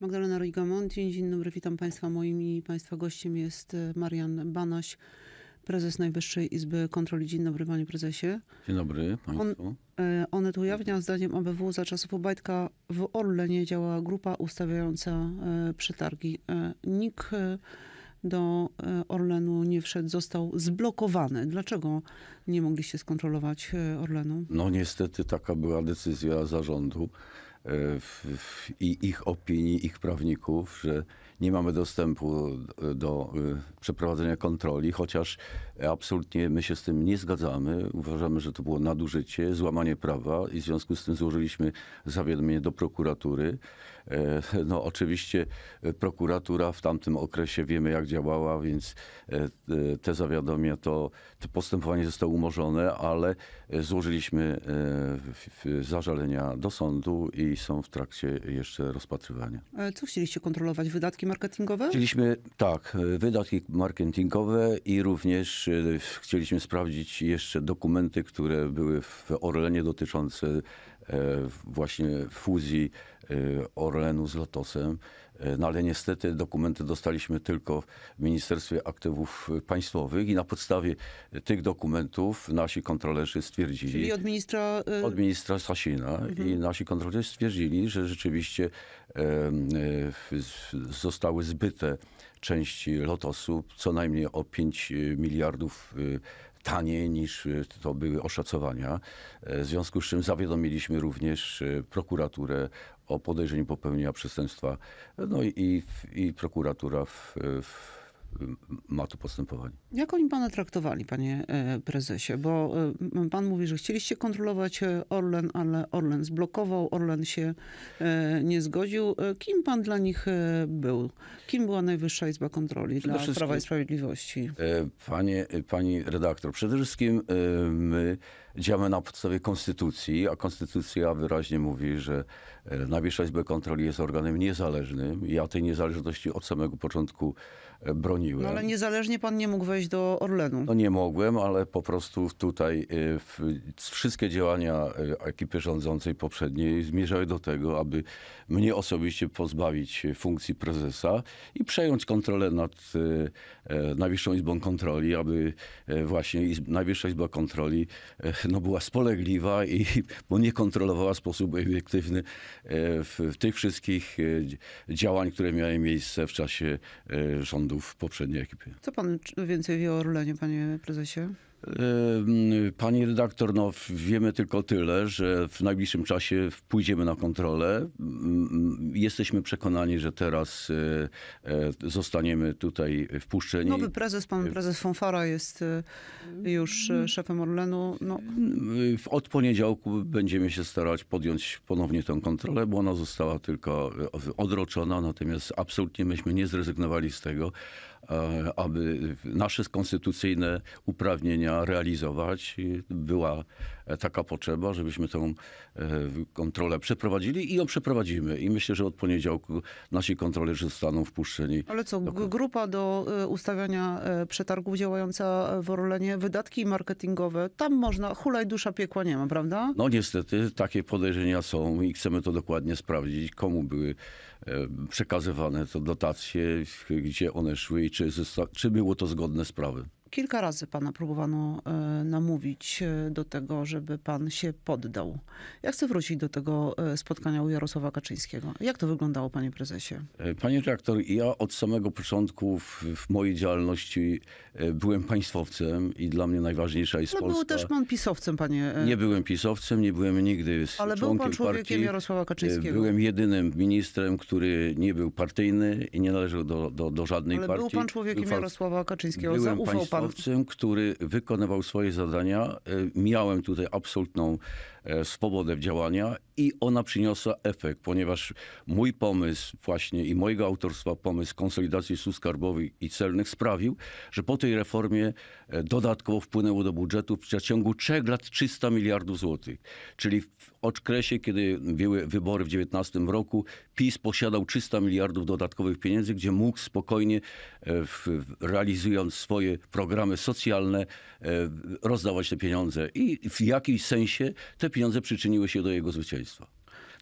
Magdalena Rojgamont, dzień, dzień dobry, witam Państwa. Moim i Państwa gościem jest e, Marian Banaś, prezes Najwyższej Izby Kontroli. Dzień dobry, panie prezesie. Dzień dobry państwu. On, e, tu ujawnia zdaniem ABW za czasów Obajtka w Orlenie działa grupa ustawiająca e, przetargi. Nikt do Orlenu nie wszedł, został zblokowany. Dlaczego nie mogliście skontrolować Orlenu? No niestety taka była decyzja zarządu i ich opinii, ich prawników, że nie mamy dostępu do y, przeprowadzenia kontroli, chociaż absolutnie my się z tym nie zgadzamy. Uważamy, że to było nadużycie, złamanie prawa i w związku z tym złożyliśmy zawiadomienie do prokuratury. E, no oczywiście e, prokuratura w tamtym okresie wiemy jak działała, więc e, te zawiadomienia, to, to postępowanie zostało umorzone, ale złożyliśmy zażalenia do sądu i są w trakcie jeszcze rozpatrywania. Co chcieliście kontrolować? Wydatki marketingowe? Chcieliśmy, tak, wydatki marketingowe i również chcieliśmy sprawdzić jeszcze dokumenty, które były w Orlenie dotyczące E, właśnie fuzji e, Orlenu z Lotosem. E, no ale niestety dokumenty dostaliśmy tylko w Ministerstwie Aktywów Państwowych i na podstawie tych dokumentów nasi kontrolerzy stwierdzili... Czyli od ministra... Od ministra Sasina mhm. i nasi kontrolerzy stwierdzili, że rzeczywiście zostały zbyte części Lotosu, co najmniej o 5 miliardów taniej niż e, to były oszacowania. E, w związku z czym zawiadomiliśmy również e, prokuraturę o podejrzeniu popełnienia przestępstwa. No i, i, prokuratura w, w ma to postępowanie. Jak oni pana traktowali, panie e, prezesie? Bo e, pan mówi, że chcieliście kontrolować e, Orlen, ale Orlen zblokował, Orlen się nie zgodził. Kim pan dla nich był? Kim była Najwyższa Izba Kontroli dla Prawa i Sprawiedliwości? Panie, pani redaktor, przede wszystkim my działamy na podstawie konstytucji, a konstytucja wyraźnie mówi, że Najwyższa Izba Kontroli jest organem niezależnym. Ja tej niezależności od samego początku no ale niezależnie pan nie mógł wejść do Orlenu. No nie mogłem, ale po prostu tutaj y, w, wszystkie działania y, ekipy rządzącej poprzedniej zmierzały do tego, aby mnie osobiście pozbawić funkcji prezesa i przejąć kontrolę nad y, e, Najwyższą Izbą Kontroli, aby e, właśnie Izb Najwyższa Izba Kontroli e, no, była spolegliwa i bo nie kontrolowała w sposób obiektywny w, w tych wszystkich działań, które miały miejsce w czasie rządu błędów w poprzedniej ekipie. Co pan więcej wie o Orlenie, panie prezesie? Pani redaktor, no wiemy tylko tyle, że w najbliższym czasie pójdziemy na kontrolę. Jesteśmy przekonani, że teraz e, e, zostaniemy tutaj wpuszczeni. Nowy prezes, pan e, prezes Fonfara jest już szefem Orlenu. No. Od poniedziałku będziemy się starać podjąć ponownie tę kontrolę, bo ona została tylko odroczona, natomiast absolutnie myśmy nie zrezygnowali z tego, E, aby nasze konstytucyjne uprawnienia realizować. Była e, taka potrzeba, żebyśmy tą e, kontrolę przeprowadzili i ją przeprowadzimy. I myślę, że od poniedziałku nasi kontrolerzy zostaną wpuszczeni. Ale co, do... grupa do ustawiania przetargów działająca w Orlenie, wydatki marketingowe, tam można, hulaj dusza piekła nie ma, prawda? No niestety, takie podejrzenia są i chcemy to dokładnie sprawdzić, komu były przekazywane to dotacje, gdzie one szły i czy, czy było to zgodne z prawem. Kilka razy pana próbowano e, namówić e, do tego, żeby pan się poddał. Ja chcę wrócić do tego e, spotkania u Jarosława Kaczyńskiego. Jak to wyglądało, panie prezesie? Panie dyrektor, ja od samego początku w, w mojej działalności byłem państwowcem i dla mnie najważniejsza jest no, Polska. No był też pan pisowcem, panie. Nie byłem pisowcem, nie byłem nigdy Ale członkiem był pan człowiekiem partii. Jarosława Kaczyńskiego. Byłem jedynym ministrem, który nie był partyjny i nie należał do, do, do żadnej Ale partii. Ale był pan człowiekiem był Jarosława Kaczyńskiego, byłem zaufał pan pan... który wykonywał swoje zadania. E, miałem tutaj absolutną E, swobodę działania i ona przyniosła efekt, ponieważ mój pomysł właśnie i mojego autorstwa pomysł konsolidacji służb skarbowych i celnych sprawił, że po tej reformie e, dodatkowo wpłynęło do budżetu w przeciągu trzech lat 300 miliardów złotych. Czyli w okresie, kiedy były wybory w 2019 roku, PiS posiadał 300 miliardów dodatkowych pieniędzy, gdzie mógł spokojnie, e, realizując swoje programy socjalne, rozdawać te pieniądze. I w jakimś sensie te pieniądze przyczyniły się do jego zwycięstwa.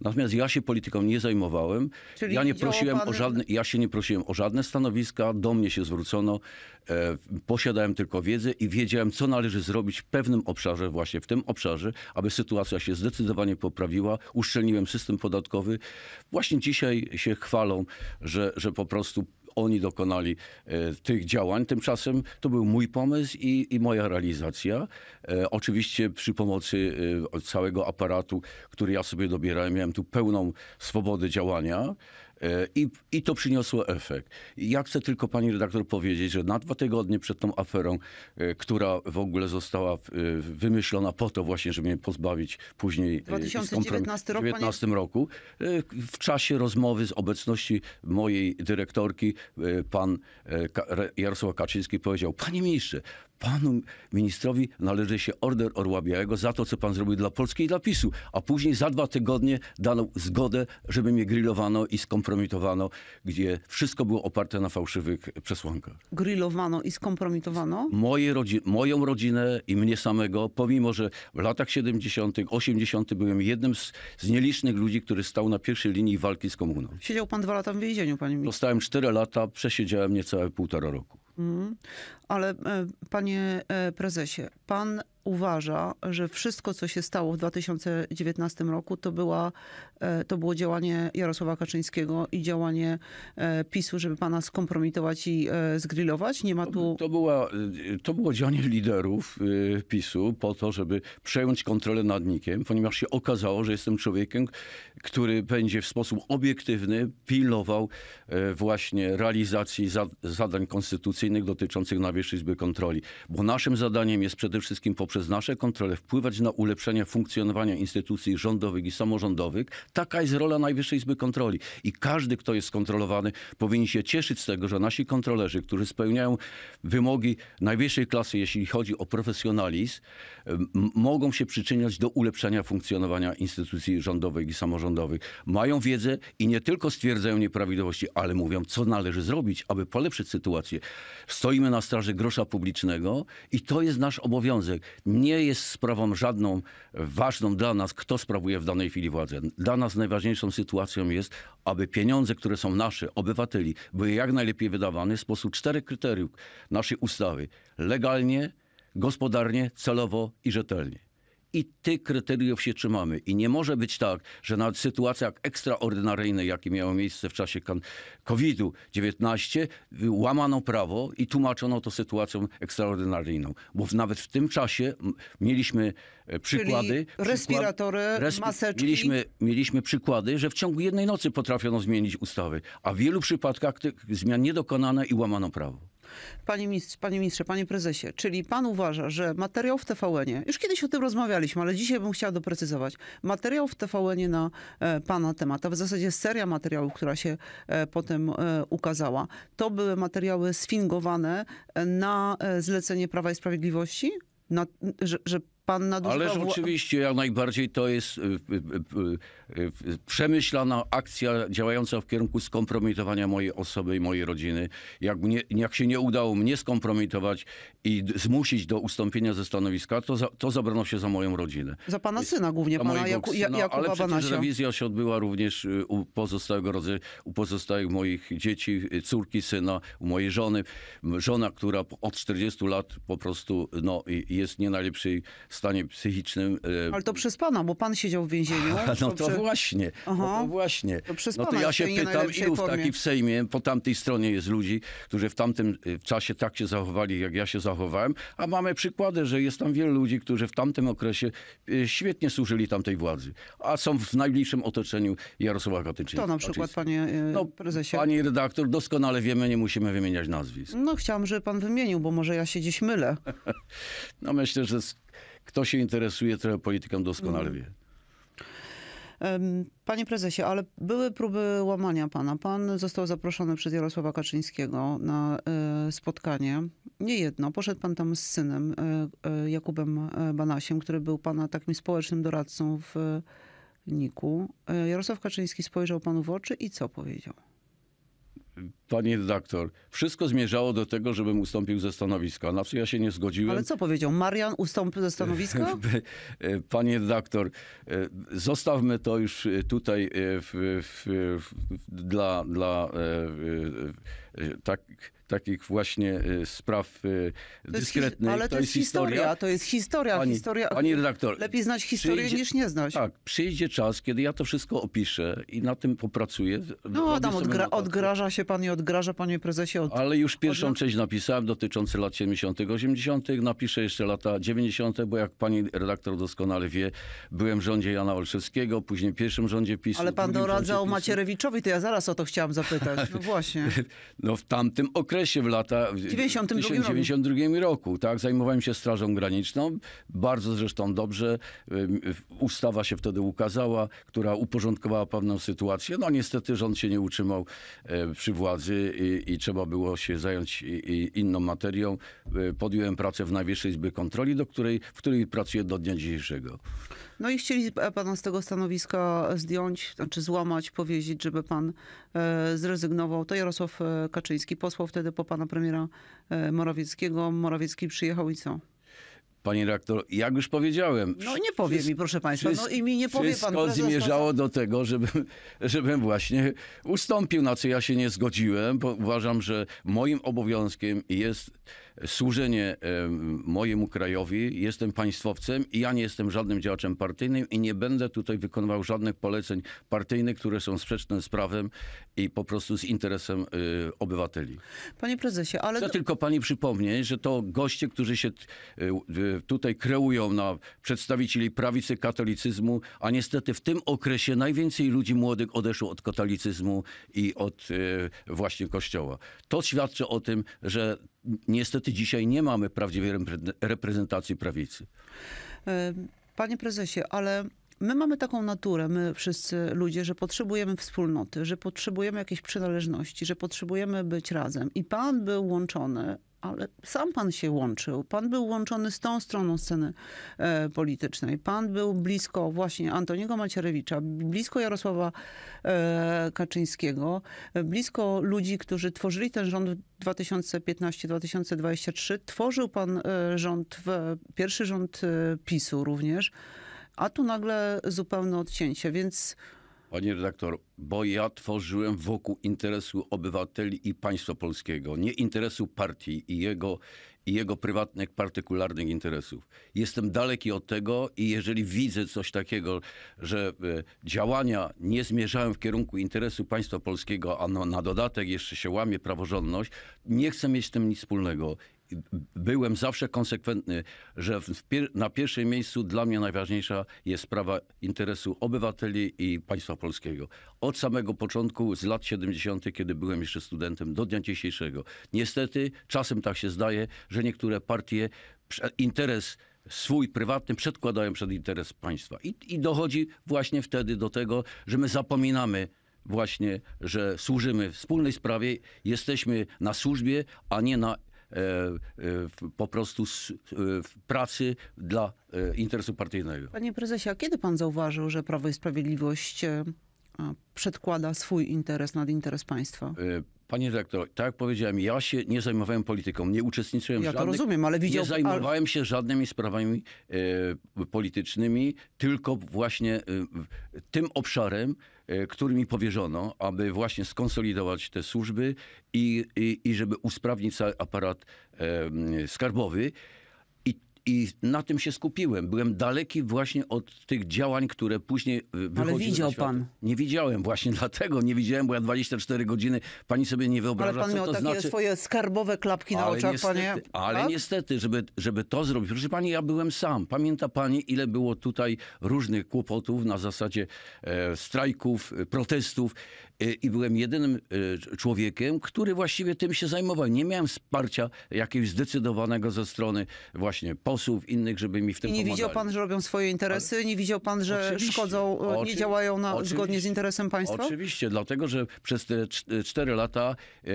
Natomiast ja się polityką nie zajmowałem. Czyli ja nie prosiłem pan... o żadne, ja się nie prosiłem o żadne stanowiska, do mnie się zwrócono. E, posiadałem tylko wiedzę i wiedziałem, co należy zrobić w pewnym obszarze, właśnie w tym obszarze, aby sytuacja się zdecydowanie poprawiła. Uszczelniłem system podatkowy. Właśnie dzisiaj się chwalą, że, że po prostu oni dokonali e, tych działań. Tymczasem to był mój pomysł i, i moja realizacja. E, oczywiście przy pomocy e, całego aparatu, który ja sobie dobierałem, miałem tu pełną swobodę działania. I, I to przyniosło efekt. Ja chcę tylko pani redaktor powiedzieć, że na dwa tygodnie przed tą aferą, e, która w ogóle została e, wymyślona po to właśnie, żeby mnie pozbawić później... 2019 e, rok, 19 panie... roku. W czasie rozmowy z obecności mojej dyrektorki pan Jarosław Kaczyński powiedział, panie ministrze, panu ministrowi należy się order Orła Białego za to, co pan zrobił dla Polski i dla PiSu. A później za dwa tygodnie dano zgodę, żeby mnie grillowano i skompromitowano, gdzie wszystko było oparte na fałszywych przesłankach. Grillowano i skompromitowano? Moje rodzi moją rodzinę i mnie samego, pomimo, że w latach 70., 80. byłem jednym z, z nielicznych ludzi, który stał na pierwszej linii walki z komuną. Siedział pan dwa lata w więzieniu, panie ministrze. Dostałem cztery lata, przesiedziałem niecałe półtora roku. Mm. Ale e, panie e, prezesie, pan uważa, że wszystko, co się stało w 2019 roku, to, była, e, to było działanie Jarosława Kaczyńskiego i działanie PiSu, żeby pana skompromitować i zgrillować? Nie ma tu... To, była, to było działanie liderów PiSu po to, żeby przejąć kontrolę nad nikiem. ponieważ się okazało, że jestem człowiekiem, który będzie w sposób obiektywny pilował właśnie realizacji zadań konstytucyjnych dotyczących nawiązania Najwyższej Izby Kontroli, bo naszym zadaniem jest przede wszystkim poprzez nasze kontrole wpływać na ulepszenie funkcjonowania instytucji rządowych i samorządowych. Taka jest rola Najwyższej Izby Kontroli i każdy, kto jest skontrolowany, powinien się cieszyć z tego, że nasi kontrolerzy, którzy spełniają wymogi najwyższej klasy, jeśli chodzi o profesjonalizm, mogą się przyczyniać do ulepszenia funkcjonowania instytucji rządowych i samorządowych. Mają wiedzę i nie tylko stwierdzają nieprawidłowości, ale mówią, co należy zrobić, aby polepszyć sytuację. Stoimy na straży sprzedaży grosza publicznego i to jest nasz obowiązek. Nie jest sprawą żadną ważną dla nas, kto sprawuje w danej chwili władzę. Dla nas najważniejszą sytuacją jest, aby pieniądze, które są nasze, obywateli, były jak najlepiej wydawane w sposób czterech kryteriów naszej ustawy. Legalnie, gospodarnie, celowo i rzetelnie i tych kryteriów się trzymamy. I nie może być tak, że na sytuacjach ekstraordynaryjnych, jakie miały miejsce w czasie COVID-19, łamano prawo i tłumaczono to sytuacją ekstraordynaryjną. Bo nawet w tym czasie mieliśmy e, przykłady. Czyli respiratory, przykład, maseczki. Mieliśmy, mieliśmy przykłady, że w ciągu jednej nocy potrafiono zmienić ustawy, a w wielu przypadkach tych zmian nie dokonano i łamano prawo. Panie ministrze, panie ministrze, panie prezesie, czyli pan uważa, że materiał w tvn już kiedyś o tym rozmawialiśmy, ale dzisiaj bym chciała doprecyzować, materiał w tvn na e, pana temat, a w zasadzie seria materiałów, która się e, potem e, ukazała, to były materiały sfingowane na zlecenie Prawa i Sprawiedliwości? Na, że, że pan nadużywa... Ależ oczywiście, jak najbardziej to jest y, y, y, przemyślana akcja działająca w kierunku skompromitowania mojej osoby i mojej rodziny. Jak, mnie, jak się nie udało mnie skompromitować i zmusić do ustąpienia ze stanowiska, to, za, to zabrano się za moją rodzinę. Za pana syna głównie, za pana Jaku, syna, Jakuba Ale przecież Banasia. rewizja się odbyła również u pozostałego rodzaju, u pozostałych moich dzieci, córki, syna, u mojej żony. Żona, która od 40 lat po prostu no, jest nie najlepszej stanie psychicznym. E, Ale to przez pana, bo pan siedział w więzieniu. no to, to przy... właśnie, no to właśnie. To przez no to ja się pytam, ilu w takiej w Sejmie, po tamtej stronie jest ludzi, którzy w tamtym e, czasie tak się zachowali, jak ja się zachowałem, a mamy przykłady, że jest tam wielu ludzi, którzy w tamtym okresie e, świetnie służyli tamtej władzy, a są w najbliższym otoczeniu Jarosława Kaczyńskiego. To na przykład, panie no, prezesie? Pani redaktor, doskonale wiemy, nie musimy wymieniać nazwisk. No chciałam, żeby pan wymienił, bo może ja się dziś mylę. no myślę, że kto się interesuje trochę polityką, doskonale mm. wie. Panie prezesie, ale były próby łamania pana. Pan został zaproszony przez Jarosława Kaczyńskiego na e, spotkanie. Nie jedno. Poszedł pan tam z synem e, e, Jakubem Banasiem, który był pana takim społecznym doradcą w NIK-u. Jarosław Kaczyński spojrzał panu w oczy i co powiedział? Panie redaktor, wszystko zmierzało do tego, żebym ustąpił ze stanowiska. Na co ja się nie zgodziłem. Ale co powiedział? Marian ustąpił ze stanowiska? E, panie redaktor, e, zostawmy to już e, tutaj w, w, w, dla, dla tak takich właśnie spraw dyskretnych. Ale to, to jest, jest historia. historia, to jest historia. Pani, historia Panie redaktor. Lepiej znać historię niż nie znać. Tak, przyjdzie czas, kiedy ja to wszystko opiszę i na tym popracuję. No Adam, odgra, odgraża się pan i odgraża, panie prezesie? Od... Ale już pierwszą część napisałem dotyczącą lat 70., 80., napiszę jeszcze lata 90., bo jak pani redaktor doskonale wie, byłem w rządzie Jana Olszewskiego, później w pierwszym rządzie PiSu. Ale pan doradzał PiSu. Macierewiczowi, to ja zaraz o to chciałam zapytać. No właśnie. no w tamtym okresie, w lata... W 92 1992 roku. roku, tak, zajmowałem się Strażą Graniczną, bardzo zresztą dobrze, ustawa się wtedy ukazała, która uporządkowała pewną sytuację, no niestety rząd się nie utrzymał e, przy władzy, i, i trzeba było się zająć inną materią. E, podjąłem pracę w Najwyższej Izbie Kontroli, do której, w której pracuję do dnia dzisiejszego. No i chcieli e, pana z tego stanowiska zdjąć, znaczy złamać, powiedzieć, żeby pan e, zrezygnował. To Jarosław Kaczyński posłał wtedy po pana premiera Morawieckiego. Morawiecki przyjechał i co? Panie rektor, jak już powiedziałem. No nie powie mi, proszę państwa, no i mi nie powie wszystko pan. Wszystko zmierzało do tego, żebym, żebym właśnie ustąpił, na co ja się nie zgodziłem, bo uważam, że moim obowiązkiem jest służenie mojemu krajowi. Jestem państwowcem i ja nie jestem żadnym działaczem partyjnym i nie będę tutaj wykonywał żadnych poleceń partyjnych, które są sprzeczne z prawem i po prostu z interesem y, obywateli. Panie prezesie, ale... Chcę tylko pani przypomnieć, że to goście, którzy się y, tutaj kreują na przedstawicieli prawicy katolicyzmu, a niestety w tym okresie najwięcej ludzi młodych odeszło od katolicyzmu i od y, właśnie kościoła. To świadczy o tym, że niestety dzisiaj nie mamy prawdziwej reprezentacji prawicy. E, panie prezesie, ale my mamy taką naturę, my wszyscy ludzie, że potrzebujemy wspólnoty, że potrzebujemy jakiejś przynależności, że potrzebujemy być razem. I pan był łączony ale sam pan się łączył. Pan był łączony z tą stroną sceny e, politycznej. Pan był blisko właśnie Antoniego Macierewicza, blisko Jarosława e, Kaczyńskiego, e, blisko ludzi, którzy tworzyli ten rząd w 2015-2023. Tworzył pan e, rząd, w, pierwszy rząd e, PiSu również, a tu nagle zupełne odcięcie, więc Panie redaktor, bo ja tworzyłem wokół interesu obywateli i państwa polskiego, nie interesu partii i jego, i jego prywatnych, partykularnych interesów. Jestem daleki od tego i jeżeli widzę coś takiego, że e, działania nie zmierzają w kierunku interesu państwa polskiego, a no, na dodatek jeszcze się łamie praworządność, nie chcę mieć z tym nic wspólnego byłem zawsze konsekwentny, że pier na pierwszym miejscu dla mnie najważniejsza jest sprawa interesu obywateli i państwa polskiego. Od samego początku, z lat 70., kiedy byłem jeszcze studentem, do dnia dzisiejszego. Niestety, czasem tak się zdaje, że niektóre partie interes swój prywatny przedkładają przed interes państwa. I, I dochodzi właśnie wtedy do tego, że my zapominamy właśnie, że służymy wspólnej sprawie, jesteśmy na służbie, a nie na E, e, po prostu e, pracy dla interesu partyjnego. Panie prezesie, a kiedy pan zauważył, że Prawo i Sprawiedliwość przedkłada swój interes nad interes państwa? Panie dyrektorze, tak jak powiedziałem, ja się nie zajmowałem polityką, nie uczestniczyłem ja w żadnych, rozumiem, widział, Nie zajmowałem się żadnymi sprawami e, politycznymi, tylko właśnie e, tym obszarem, E, którymi powierzono, aby właśnie skonsolidować te służby i, i, i żeby usprawnić cały aparat e, skarbowy. I na tym się skupiłem. Byłem daleki właśnie od tych działań, które później y, wychodziły. Ale widział pan. Nie widziałem właśnie dlatego. Nie widziałem, bo ja 24 godziny. Pani sobie nie wyobraża, ale pan miał takie znaczy. swoje skarbowe klapki na ale oczach, niestety, panie. Ale tak? niestety, żeby, żeby to zrobić. Proszę pani, ja byłem sam. Pamięta pani, ile było tutaj różnych kłopotów na zasadzie e, strajków, protestów. E, i byłem jedynym e, człowiekiem, który właściwie tym się zajmował. Nie miałem wsparcia jakiegoś zdecydowanego ze strony właśnie posłów, innych, żeby mi w tym I nie widział pan, że robią swoje interesy? Ale... Nie widział pan, że oczywiście, szkodzą, e, oczy... nie działają na... zgodnie z interesem państwa? Oczywiście, dlatego, że przez te cztery lata e,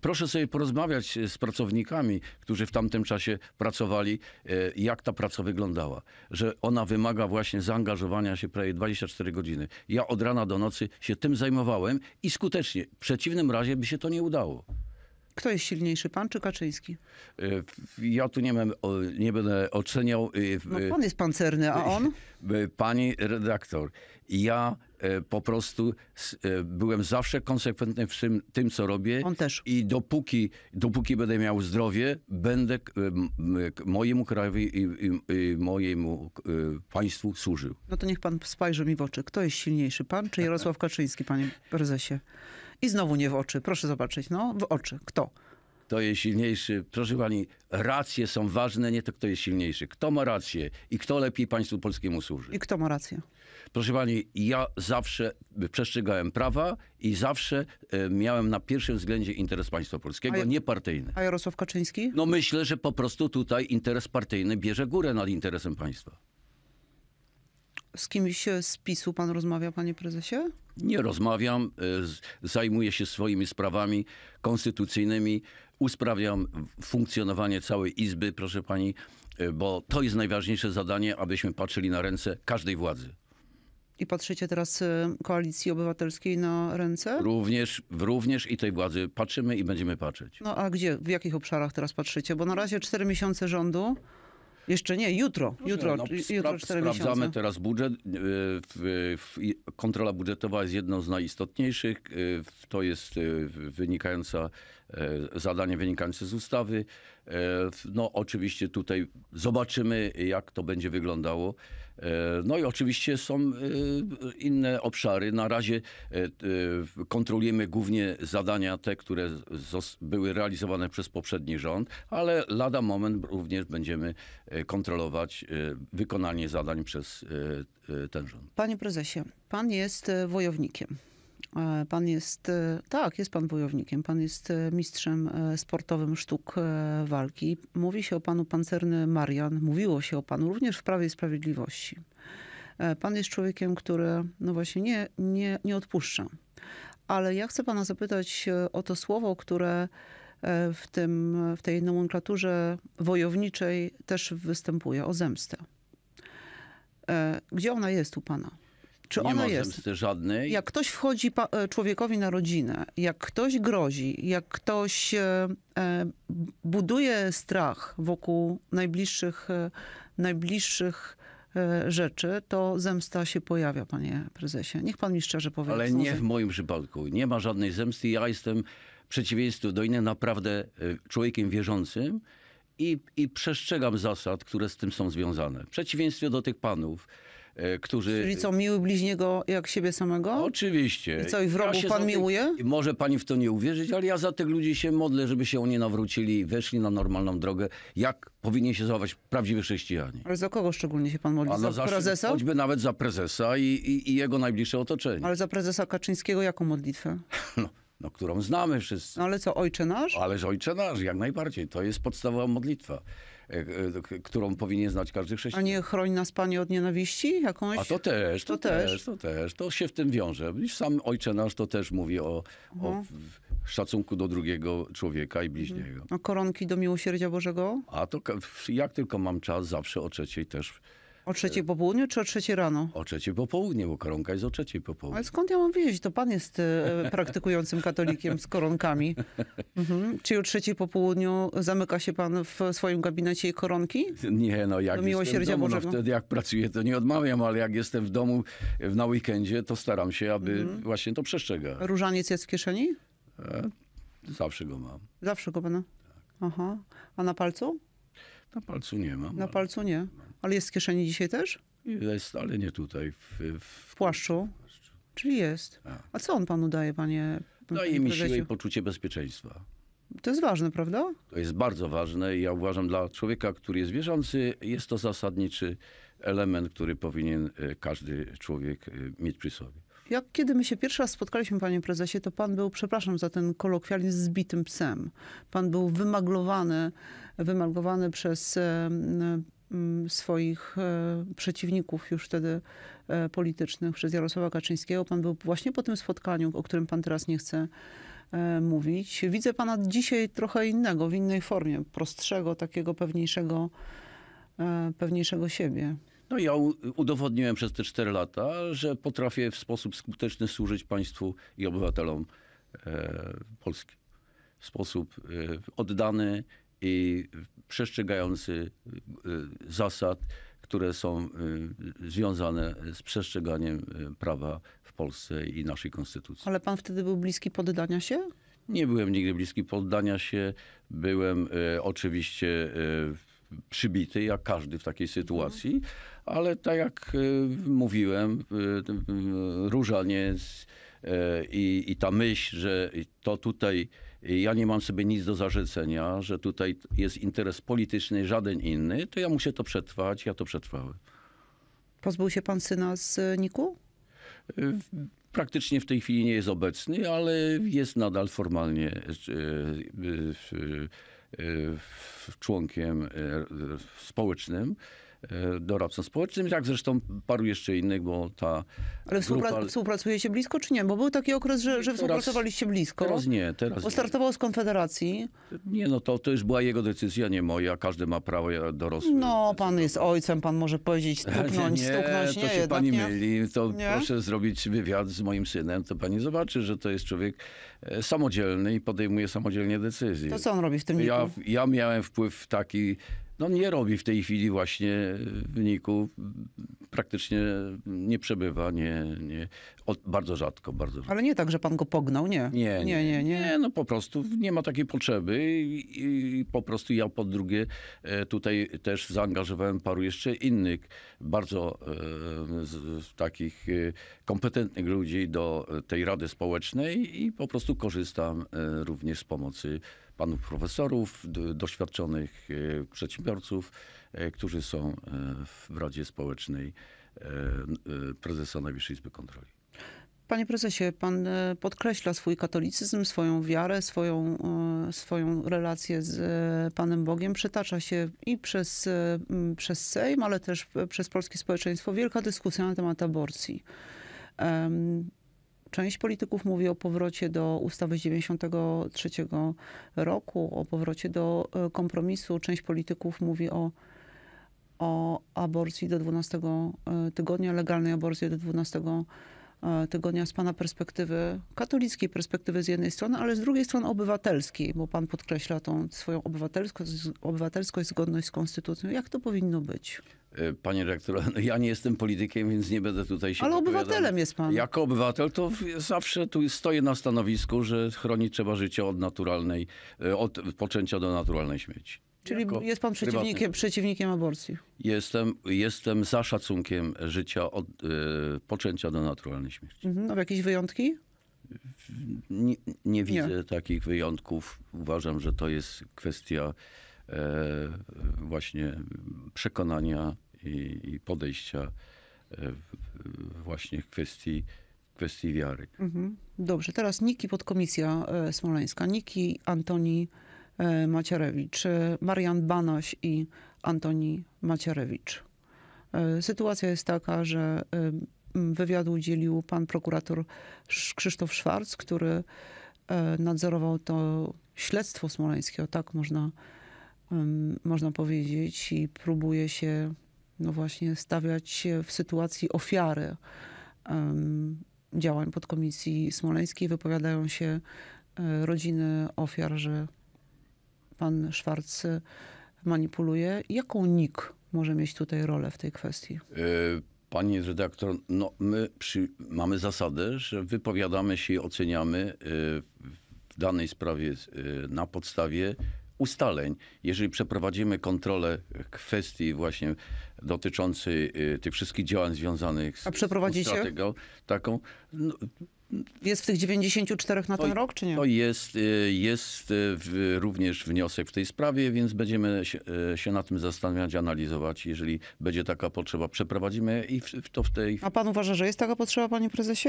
proszę sobie porozmawiać z pracownikami, którzy w tamtym czasie pracowali, e, jak ta praca wyglądała. Że ona wymaga właśnie zaangażowania się prawie 24 godziny. Ja od rana do nocy się tym zajmowałem, i skutecznie. W przeciwnym razie by się to nie udało. Kto jest silniejszy, pan czy Kaczyński? Y, ja tu nie, mam, nie będę oceniał. Y, no y, pan jest pancerny, a on? Pani redaktor, ja po prostu byłem zawsze konsekwentny w tym, tym, co robię. On też. I dopóki, dopóki będę miał zdrowie, będę mojemu krajowi i, i, i mojemu państwu służył. No to niech pan spojrzy mi w oczy. Kto jest silniejszy, pan czy Jarosław Kaczyński, panie prezesie? I znowu nie w oczy. Proszę zobaczyć, no w oczy. Kto? Kto jest silniejszy? Proszę pani, racje są ważne, nie to kto jest silniejszy. Kto ma rację i kto lepiej państwu polskiemu służy? I kto ma rację? Proszę pani, ja zawsze przestrzegałem prawa i zawsze e, miałem na pierwszym względzie interes państwa polskiego, nie partyjny. A Jarosław Kaczyński? No myślę, że po prostu tutaj interes partyjny bierze górę nad interesem państwa. Z kimś z PiSu pan rozmawia, panie prezesie? Nie rozmawiam, e, zajmuję się swoimi sprawami konstytucyjnymi, usprawiam funkcjonowanie całej Izby, proszę pani, e, bo to jest najważniejsze zadanie, abyśmy patrzyli na ręce każdej władzy. I patrzycie teraz e, koalicji obywatelskiej na ręce? Również, również i tej władzy patrzymy i będziemy patrzeć. No a gdzie, w jakich obszarach teraz patrzycie? Bo na razie cztery miesiące rządu. Jeszcze nie, jutro. Jutro, no, jutro 4 sprawdzamy miesiące. teraz budżet. E, kontrola budżetowa jest jedną z najistotniejszych. E, to jest e, wynikająca, zadanie wynikające z ustawy. No oczywiście tutaj zobaczymy, jak to będzie wyglądało. E, no i oczywiście są e, inne obszary. Na razie e, kontrolujemy głównie zadania te, które były realizowane przez poprzedni rząd, ale lada moment również będziemy kontrolować wykonanie zadań przez ten rząd. Panie prezesie, pan jest wojownikiem. E, pan jest, e, tak, jest pan wojownikiem, pan jest e, mistrzem sportowym sztuk walki. Mówi się o panu pancerny Marian, mówiło się o panu również w Prawie i Sprawiedliwości. Pan jest człowiekiem, który, no właśnie, nie, nie, nie odpuszcza. Ale ja chcę pana zapytać o to słowo, które w, tym, w tej nomenklaturze wojowniczej też występuje, o zemstę. Gdzie ona jest u pana? Czy nie ona ma jest? zemsty żadnej. Jak ktoś wchodzi e, człowiekowi na rodzinę, jak ktoś grozi, jak ktoś e, e buduje strach wokół najbliższych, e, najbliższych e, rzeczy, to zemsta się pojawia, panie prezesie. Niech pan mi szczerze powie. Ale nie w moim przypadku. Nie ma żadnej zemsty. Ja jestem w przeciwieństwie do innych naprawdę człowiekiem wierzącym i, i przestrzegam zasad, które z tym są związane. W przeciwieństwie do tych panów, E, którzy... Czyli co, miły bliźniego jak siebie samego? Oczywiście. I co, i wrogów ja pan miłuje? Tych... Może pani w to nie uwierzyć, ale ja za tych ludzi się modlę, żeby się oni nawrócili, weszli na normalną drogę, jak powinien się zachować prawdziwy chrześcijanie. Ale za kogo szczególnie się pan modli? A no za, za prezesa? Choćby nawet za prezesa i, i, i, jego najbliższe otoczenie. Ale za prezesa Kaczyńskiego jaką modlitwę? No. No, którą znamy wszyscy. No ale co, Ojcze Nasz? Ależ Ojcze Nasz, jak najbardziej. To jest podstawowa modlitwa. E, e, e, którą powinien znać każdy chrześcijanin. A nie chroni nas Panie od nienawiści jakąś? A to też, to, to też, też, to też. To się w tym wiąże. Sam Ojcze Nasz to też mówi o, mhm. o no. szacunku do drugiego człowieka i bliźniego. Mhm. A koronki do miłosierdzia Bożego? A to jak tylko mam czas, zawsze o trzeciej też o trzeciej po południu czy o trzeciej rano? O trzeciej po południu, bo koronka jest o trzeciej po południu. Ale skąd ja mam wiedzieć? To pan jest e, praktykującym katolikiem z koronkami. Mhm. Czyli o trzeciej po południu zamyka się pan w swoim gabinecie i koronki? Nie, no jak Do jestem w domu, no wtedy jak pracuję, to nie odmawiam, ale jak jestem w domu w, e, na weekendzie, to staram się, aby mhm. właśnie to przestrzegać. Różaniec jest w kieszeni? E, zawsze go mam. Zawsze go pana? No. Tak. Aha. A na palcu? Na palcu nie mam. Na palcu nie. Ale jest w kieszeni dzisiaj też? Jest, ale nie tutaj. W, w... płaszczu? Czyli jest. A. A. co on panu daje, panie Daje mi siłę i poczucie bezpieczeństwa. To jest ważne, prawda? To jest bardzo ważne i ja uważam dla człowieka, który jest wierzący, jest to zasadniczy element, który powinien e, każdy człowiek e, mieć przy sobie. Jak kiedy my się pierwszy raz spotkaliśmy, panie prezesie, to pan był, przepraszam za ten kolokwializm, zbitym psem. Pan był wymaglowany, wymaglowany przez Mm, swoich e, przeciwników już wtedy e, politycznych przez Jarosława Kaczyńskiego. Pan był właśnie po tym spotkaniu, o którym pan teraz nie chce e, mówić. Widzę pana dzisiaj trochę innego, w innej formie, prostszego, takiego pewniejszego, pewniejszego siebie. No ja udowodniłem przez te cztery lata, że potrafię w sposób skuteczny służyć państwu i obywatelom Polski. W sposób oddany, i przestrzegający y, y, zasad, które są y, związane z przestrzeganiem prawa w Polsce i naszej konstytucji. Ale pan wtedy był bliski poddania się? Nie byłem nigdy bliski poddania się. Byłem e, oczywiście e, przybity, jak każdy w takiej sytuacji, mhm. ale tak jak e, mówiłem, e, różaniec i, i ta myśl, że to tutaj ja nie mam sobie nic do zarzucenia, że tutaj jest interes polityczny, żaden inny, to ja muszę to przetrwać, ja to przetrwałem. Pozbył się pan syna z e, Niku? Praktycznie w tej chwili nie jest obecny, ale jest nadal formalnie członkiem społecznym. E, doradcą społecznym, jak zresztą paru jeszcze innych, bo ta Ale współpra grupa... blisko czy nie? Bo był taki okres, że, że współpracowaliście blisko. Teraz nie, teraz Bo startował nie. z Konfederacji. Nie, no to, to już była jego decyzja, nie moja. Każdy ma prawo dorosłych. No, pan jest ojcem, pan może powiedzieć, stuknąć, nie, stuknąć. Nie, to się pani nie. myli. To nie? proszę zrobić wywiad z moim synem, to pani zobaczy, że to jest człowiek e, samodzielny i podejmuje samodzielnie decyzje. To co on robi w tym ja, ja miałem wpływ taki no nie robi w tej chwili właśnie e, wyniku, Praktycznie nie przebywa, nie, nie. O, bardzo rzadko, bardzo rzadko. Ale nie tak, że pan go pognał, nie. Nie, nie, nie. nie, nie. no po prostu nie ma takiej potrzeby i, i po prostu ja po drugie e, tutaj też zaangażowałem paru jeszcze innych bardzo e, z, takich e, kompetentnych ludzi do tej Rady Społecznej i po prostu korzystam również z pomocy panów profesorów, doświadczonych e, przedsiębiorców, e, którzy są e, w Radzie Społecznej prezesa Najwyższej Izby Kontroli. Panie prezesie, pan podkreśla swój katolicyzm, swoją wiarę, swoją, swoją relację z Panem Bogiem. Przetacza się i przez, przez Sejm, ale też przez polskie społeczeństwo wielka dyskusja na temat aborcji. Część polityków mówi o powrocie do ustawy z 93 roku, o powrocie do e, kompromisu. Część polityków mówi o, o aborcji do 12 e, tygodnia, legalnej aborcji do 12 e, tygodnia z pana perspektywy katolickiej, perspektywy z jednej strony, ale z drugiej strony obywatelskiej, bo pan podkreśla tą swoją obywatelskość, obywatelskość zgodność z konstytucją. Jak to powinno być? E, panie redaktorze, no ja nie jestem politykiem, więc nie będę tutaj się. Ale obywatelem jest pan. Jako obywatel to zawsze tu stoję na stanowisku, że chronić trzeba życie od naturalnej, e, od poczęcia do naturalnej śmierci. Czyli jako jest pan przeciwnikiem, przeciwnikiem aborcji? Jestem, jestem za szacunkiem życia od y, poczęcia do naturalnej śmierci. Mhm. A no, jakieś wyjątki? Nie, nie widzę nie. takich wyjątków. Uważam, że to jest kwestia E, właśnie przekonania i, i podejścia e, właśnie w kwestii, kwestii wiary. Mhm. Dobrze, teraz Niki podkomisja e, smoleńska. Niki Antoni Macierewicz, Marian Banaś i Antoni Macierewicz. Sytuacja jest taka, że wywiad udzielił pan prokurator Krzysztof Szwarc, który nadzorował to śledztwo smoleńskie, o tak można można powiedzieć, i próbuje się no właśnie stawiać w sytuacji ofiary działań podkomisji smoleńskiej. Wypowiadają się e, rodziny ofiar, że pan Szwarc e, manipuluje. Jaką NIK może mieć tutaj rolę w tej kwestii? E, pani redaktor, no my przy, mamy zasadę, że wypowiadamy się i oceniamy w danej sprawie na podstawie ustaleń, jeżeli przeprowadzimy kontrolę kwestii właśnie dotyczących tych wszystkich działań związanych z, A Z strategią taką, no, jest w tych 94 na ten to, rok, czy nie? To jest, y, jest y, w, również wniosek w tej sprawie, więc będziemy się, y, się na tym zastanawiać, analizować. Jeżeli będzie taka potrzeba, przeprowadzimy i w, to w tej... A pan uważa, że jest taka potrzeba, panie prezesie?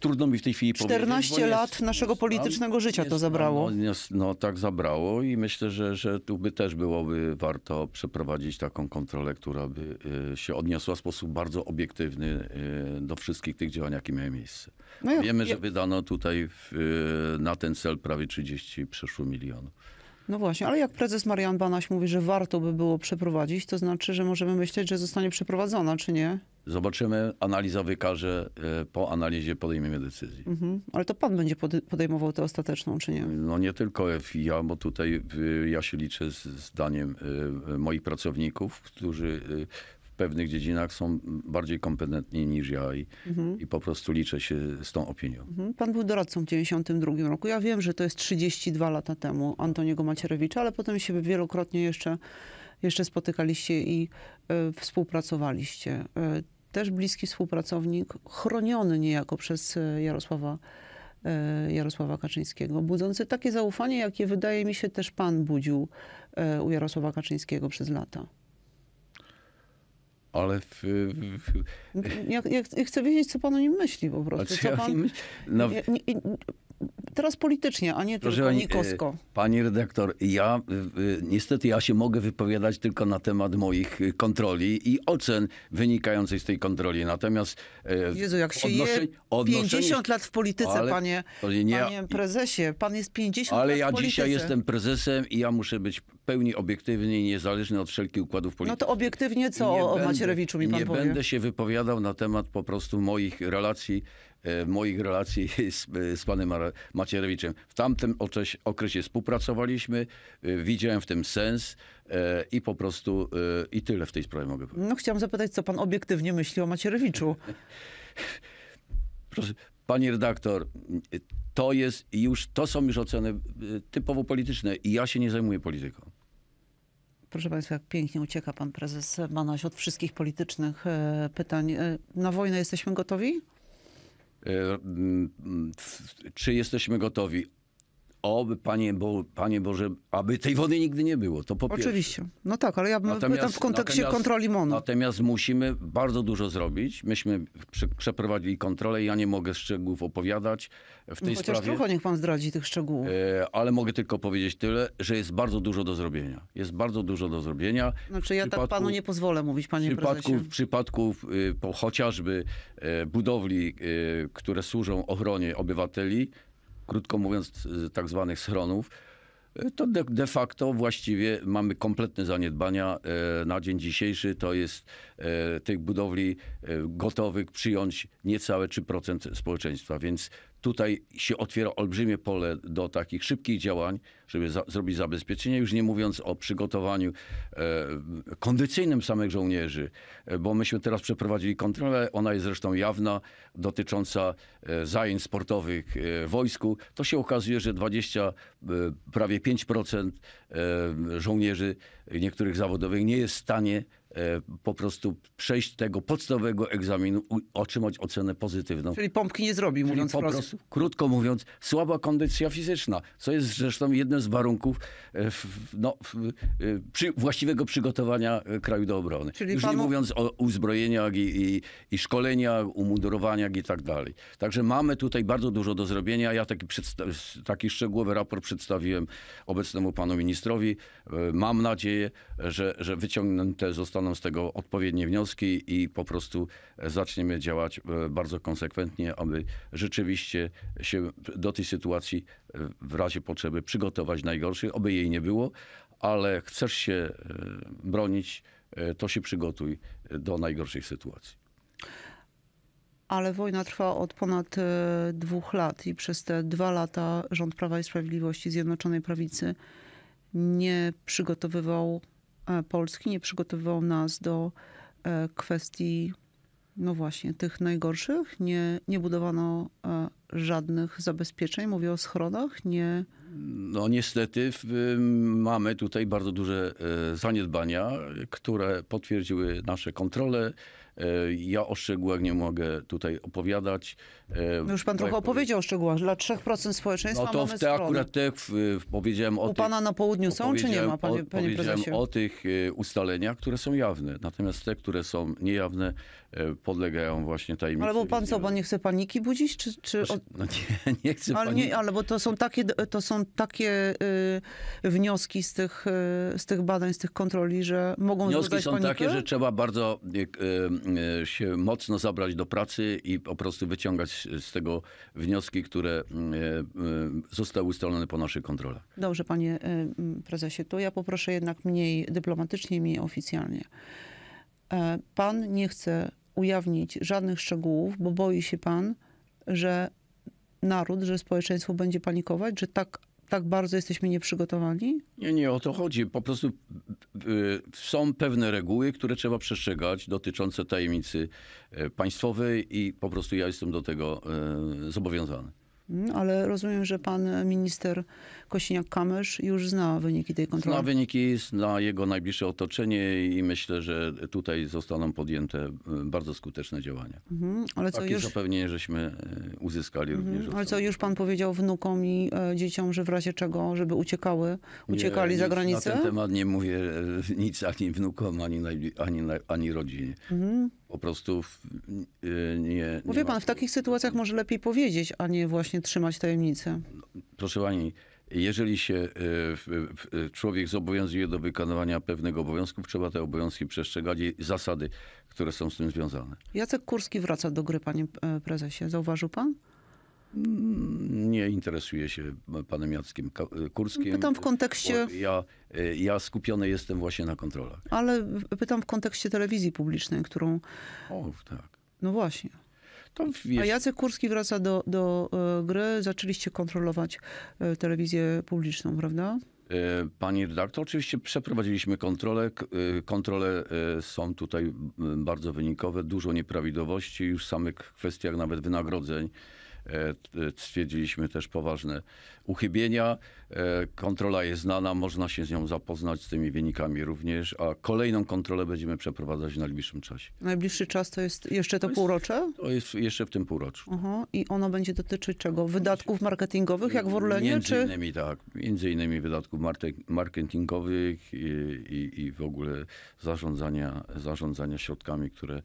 Trudno mi w tej chwili 14 powiedzieć. 14 lat jest, naszego jest, politycznego jest, życia to zabrało. No, no, tak zabrało i myślę, że, że tu by też byłoby warto przeprowadzić taką kontrolę, która by się odniosła w sposób bardzo obiektywny do wszystkich tych działań, jakie miały miejsce. No Wiemy, że wydano tutaj w, y, na ten cel prawie 30 przeszło milionów. No właśnie, ale jak prezes Marian Banaś mówi, że warto by było przeprowadzić, to znaczy, że możemy myśleć, że zostanie przeprowadzona, czy nie? Zobaczymy, analiza wykaże, y, po analizie podejmiemy decyzję. Mhm. Ale to pan będzie podejmował tę ostateczną, czy nie? No nie tylko ja, bo tutaj y, ja się liczę z zdaniem moich pracowników, którzy pewnych dziedzinach są bardziej kompetentni niż ja i, mhm. i po prostu liczę się z tą opinią. Mhm. Pan był doradcą w 92 roku. Ja wiem, że to jest 32 lata temu Antoniego Macierewicza, ale potem się wielokrotnie jeszcze, jeszcze spotykaliście i y, współpracowaliście. Y, też bliski współpracownik, chroniony niejako przez e, Jarosława Jarosława Kaczyńskiego, budzący takie zaufanie, jakie wydaje mi się też pan budził u Jarosława Kaczyńskiego przez lata ale... W, w... Ja, ja, chcę wiedzieć, co pan o nim myśli po prostu. pan... No... Nie, nie, Teraz politycznie, a nie Proszę tylko Nikosko. E, pani redaktor, ja e, niestety ja się mogę wypowiadać tylko na temat moich e, kontroli i ocen wynikających z tej kontroli. Natomiast Jezu, jak się odnoszenie, odnoszenie... 50 lat w polityce, ale, panie, nie, panie prezesie. Pan jest 50 ale lat ja dzisiaj jestem prezesem i ja muszę być pełni obiektywny i niezależny od wszelkich układów politycznych. No to obiektywnie co o, o Macierewiczu mi pan nie powie? Nie będę się wypowiadał na temat po prostu moich relacji E, moich relacji z, e, z panem Macierewiczem. W tamtym okresie, współpracowaliśmy, e, widziałem w tym sens i po prostu i tyle w tej sprawie mogę powiedzieć. No chciałam zapytać, co pan obiektywnie myśli o Macierewiczu? Proszę, Panie redaktor, to jest już, to są już oceny typowo polityczne i ja się nie zajmuję polityką. Proszę Państwa, jak pięknie ucieka pan prezes Manaś od wszystkich politycznych pytań. Na wojnę jesteśmy gotowi? E, mm, czy jesteśmy gotowi. Oby, Panie, Bo, Panie Boże, aby tej wody nigdy nie było, to po pierwsze. Oczywiście. No tak, ale ja pytam w kontekście kontroli MONU. Natomiast musimy bardzo dużo zrobić. Myśmy przeprowadzili kontrolę, ja nie mogę szczegółów opowiadać w tej no, chociaż sprawie. trochę niech pan zdradzi tych szczegółów. E, ale mogę tylko powiedzieć tyle, że jest bardzo dużo do zrobienia. Jest bardzo dużo do zrobienia. Znaczy ja tak panu nie pozwolę mówić, panie przypadków, prezesie. Y, przypadków po chociażby e, budowli, y, które służą ochronie obywateli, krótko mówiąc, y, tak zwanych schronów, y, to de, de, facto właściwie mamy kompletne zaniedbania. Y, na dzień dzisiejszy to jest tych budowli gotowych przyjąć niecałe 3% społeczeństwa, więc Tutaj się otwiera olbrzymie pole do takich szybkich działań, żeby za zrobić zabezpieczenie, już nie mówiąc o przygotowaniu e, kondycyjnym samych żołnierzy, e, bo myśmy teraz przeprowadzili kontrolę, ona jest zresztą jawna, dotycząca e, zajęć sportowych e, wojsku. To się okazuje, że 20, e, prawie 5% e, żołnierzy niektórych zawodowych nie jest w stanie E, po prostu przejść tego podstawowego egzaminu, otrzymać ocenę pozytywną. Czyli pompki nie zrobi, Czyli mówiąc po Prostu, krótko mówiąc, słaba kondycja fizyczna, co jest zresztą jednym z warunków e, no, e, przy, właściwego przygotowania kraju do obrony. Czyli Już panu... nie mówiąc o uzbrojeniach i, i, i szkoleniach, umundurowaniach i tak dalej. Także mamy tutaj bardzo dużo do zrobienia. Ja taki, taki szczegółowy raport przedstawiłem obecnemu panu ministrowi. Mam nadzieję, że, że wyciągnięte zostaną wyciągną z tego odpowiednie wnioski i po prostu e, zaczniemy działać e, bardzo konsekwentnie, aby rzeczywiście się do tej sytuacji e, w razie potrzeby przygotować najgorszej, aby jej nie było, ale chcesz się bronić, to się przygotuj do najgorszej sytuacji. Ale wojna trwa od ponad dwóch lat i przez te dwa lata rząd Prawa i Sprawiedliwości Zjednoczonej Prawicy nie przygotowywał E, Polski nie przygotowywał nas do e, kwestii, no właśnie, tych najgorszych. Nie, nie budowano e, żadnych zabezpieczeń, mówię o schronach, nie... No niestety mamy tutaj bardzo duże zaniedbania, które potwierdziły nasze kontrole E, ja o szczegółach nie mogę tutaj opowiadać. E, Już pan trochę opowiedział o szczegółach. Dla 3% społeczeństwa No to w te akurat te powiedziałem o U tych, pana na południu są, czy nie ma, panie, panie prezesie? o tych e, ustaleniach, które są jawne. Natomiast te, które są niejawne, podlegają właśnie tajemnicy. Ale bo pan co, pan nie chce paniki budzić? Czy, czy... No nie, nie chcę ale, paniki. nie, ale bo to są takie, to są takie y, wnioski z tych, y, z tych badań, z tych kontroli, że mogą Wnioski są panikę? takie, że trzeba bardzo y, y, E, się mocno zabrać do pracy i po prostu wyciągać z tego wnioski, które e, e, zostały ustalone po naszej kontroli. Dobrze, panie prezesie, to ja poproszę jednak mniej dyplomatycznie, mniej oficjalnie. Pan nie chce ujawnić żadnych szczegółów, bo boi się pan, że naród, że społeczeństwo będzie panikować, że tak tak bardzo jesteśmy nieprzygotowani? Nie, nie o to chodzi. Po prostu y, y są pewne reguły, które trzeba przestrzegać dotyczące tajemnicy e, państwowej i po prostu ja jestem do tego y, zobowiązany. Mm, ale rozumiem, że pan minister Kosiniak-Kamysz już zna wyniki tej kontroli. Zna wyniki, zna jego najbliższe otoczenie i myślę, że tutaj zostaną podjęte y, bardzo skuteczne działania. Mhm, ale co Takie już... zapewnienie, żeśmy y, uzyskali mhm, również. Ale co już pan powiedział wnukom i e, dzieciom, że w razie czego, żeby uciekały, uciekali nie, za granicę? Na ten temat nie mówię e, nic ani wnukom, ani, ani, ani rodzinie. Mhm po prostu y, nie, Mówi pan, w takich sytuacjach może lepiej powiedzieć, a nie właśnie trzymać tajemnicę. Proszę pani, jeżeli się y, y, człowiek zobowiązuje do wykonywania pewnego obowiązku, trzeba te obowiązki przestrzegać i zasady, które są z tym związane. Jacek Kurski wraca do gry, panie prezesie. Zauważył pan? Nie interesuję się panem Jackiem Kurskim. Pytam w kontekście... Ja, e, ja skupiony jestem właśnie na kontrolach. Ale pytam w kontekście telewizji publicznej, którą... O, tak. No właśnie. A Jacek Kurski wraca do, do e, gry. Zaczęliście kontrolować e, telewizję publiczną, prawda? Pani redaktor, oczywiście przeprowadziliśmy kontrolę. Kontrole są tutaj bardzo wynikowe, dużo nieprawidłowości już w samych kwestiach nawet wynagrodzeń. E, stwierdziliśmy też poważne uchybienia. E, kontrola jest znana, można się z nią zapoznać, z tymi wynikami również, a kolejną kontrolę będziemy przeprowadzać w najbliższym czasie. Najbliższy czas to jest jeszcze to, to półrocze? To jest jeszcze w tym półroczu. Aha. I ono będzie dotyczyć czego? Wydatków marketingowych, jak w Orlenie? Między innymi tak, między innymi wydatków marketingowych i, i, i w ogóle zarządzania, zarządzania środkami, które e,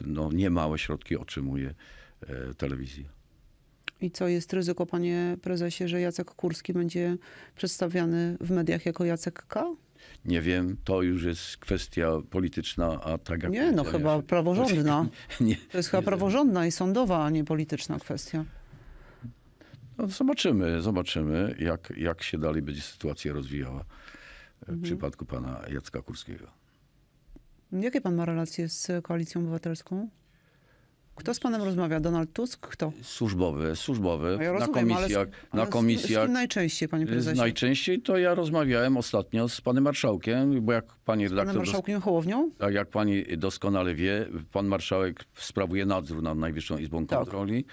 no, niemałe środki otrzymuje E, telewizji. I co jest ryzyko, panie prezesie, że Jacek Kurski będzie przedstawiany w mediach jako Jacek K? Nie wiem, to już jest kwestia polityczna, a tak jak Nie, no chyba ja... praworządna. nie, to jest chyba nie, praworządna i sądowa, a nie polityczna kwestia. No, zobaczymy, zobaczymy, jak, jak się dalej będzie sytuacja rozwijała e, mhm. w przypadku pana Jacka Kurskiego. Jakie pan ma relacje z Koalicją Obywatelską? Kto z panem rozmawia? Donald Tusk? Kto? Służbowy, służbowy. No ja rozumiem, na komisjach. Ale z, ale na komisjach. Z, z najczęściej, panie prezesie? Najczęściej to ja rozmawiałem ostatnio z panem marszałkiem, bo jak pani redaktor... Z panem marszałkiem Hołownią? Tak, jak pani doskonale wie, pan marszałek sprawuje nadzór nad Najwyższą Izbą tak. Kontroli. Tak.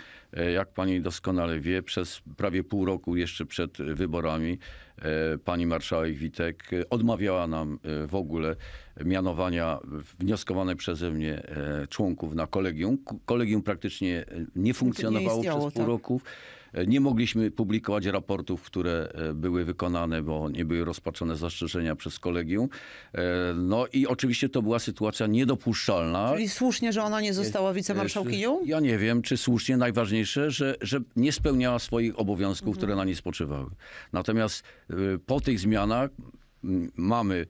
Jak pani doskonale wie, przez prawie pół roku jeszcze przed wyborami E, pani marszałek Witek e, odmawiała nam e, w ogóle mianowania wnioskowane przeze mnie członków na kolegium. Kolegium praktycznie znaczy, nie funkcjonowało nie przez pół tak. roku. Nie mogliśmy publikować raportów, które e, były wykonane, bo nie były rozpatrzone zastrzeżenia przez kolegium. E, no i oczywiście to była sytuacja niedopuszczalna. Czyli słusznie, że ona nie została wicemarszałkinią? Ja nie wiem, czy słusznie. Najważniejsze, że, że nie spełniała swoich obowiązków, mhm. które na niej spoczywały. Natomiast e, po tych zmianach mamy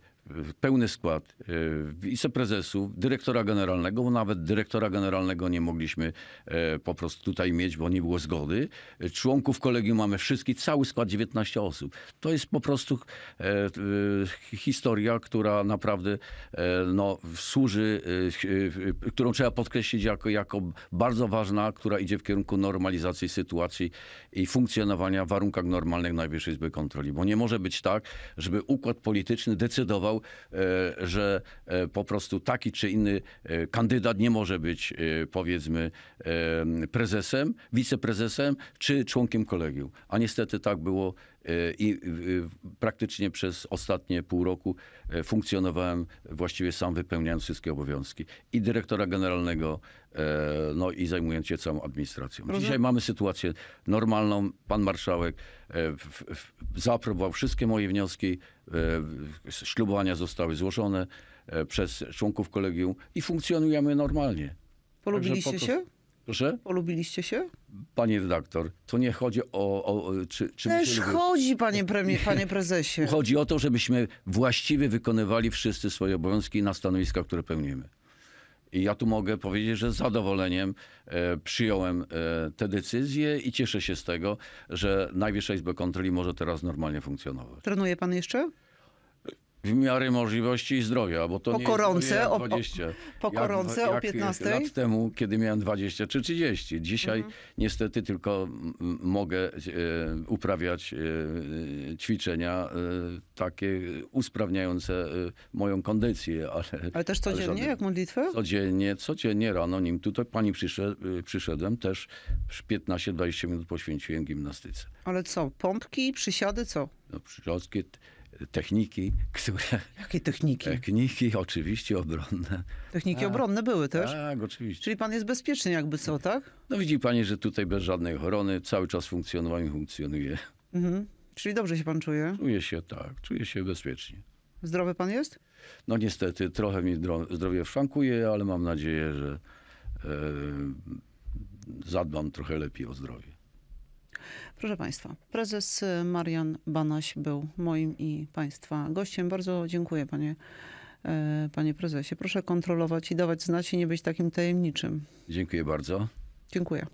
pełny skład e, wiceprezesów, dyrektora generalnego, bo nawet dyrektora generalnego nie mogliśmy e, po prostu tutaj mieć, bo nie było zgody. E, członków kolegium mamy wszystkich, cały skład 19 osób. To jest po prostu historia, która naprawdę no, służy, którą trzeba podkreślić jako, jako bardzo ważna, która idzie w kierunku normalizacji sytuacji i funkcjonowania w warunkach normalnych Najwyższej Izby Kontroli. Bo nie może być tak, żeby układ polityczny decydował, E, że e, po prostu taki czy inny e, kandydat nie może być, powiedzmy, prezesem, wiceprezesem czy członkiem kolegium. A niestety tak było i praktycznie przez ostatnie pół roku funkcjonowałem właściwie sam wypełniając wszystkie obowiązki i dyrektora generalnego, no i zajmując się całą administracją. Dzisiaj mamy sytuację normalną. Pan marszałek w, w, zaaprobował wszystkie moje wnioski E, ślubowania zostały złożone e, przez członków kolegium i funkcjonujemy normalnie. Polubiliście się? Proszę? Polubiliście się? Panie redaktor, to nie chodzi o... o czy, czy Też chodzi, panie, premier, panie prezesie. chodzi o to, żebyśmy właściwie wykonywali wszyscy swoje obowiązki na stanowiskach, które pełnimy. I ja tu mogę powiedzieć, że z zadowoleniem e, przyjąłem e, te decyzje i cieszę się z tego, że Najwyższa Izba Kontroli może teraz normalnie funkcjonować. Trenuje pan jeszcze? w miarę możliwości i zdrowia, bo to po nie koronce, jest o, 20. O, po koronce jak, o 15? lat temu, kiedy miałem 20 czy 30. Dzisiaj mhm. niestety tylko mogę e, uprawiać e, ćwiczenia e, takie usprawniające e, moją kondycję, ale... Ale też codziennie, ale żadne, jak modlitwę? Codziennie, codziennie rano, nim tutaj pani przyszedł, e, przyszedłem, też 15-20 minut poświęciłem gimnastyce. Ale co, pompki, przysiady, co? No, techniki, które... Jakie techniki? Techniki oczywiście obronne. Techniki obronne były też? Tak, oczywiście. Czyli pan jest bezpieczny jakby co, tak? No widzi pani, że tutaj bez żadnej ochrony cały czas funkcjonowałem i funkcjonuje. Mhm. Czyli dobrze się pan czuje? Czuję się tak, czuję się bezpiecznie. Zdrowy pan jest? No niestety, trochę mi zdrowie szwankuje, ale mam nadzieję, że e, zadbam trochę lepiej o zdrowie. Proszę Państwa, prezes y, Marian Banaś był moim i Państwa gościem. Bardzo dziękuję, panie, y, panie prezesie. Proszę kontrolować i dawać znać i nie być takim tajemniczym. Dziękuję bardzo. Dziękuję.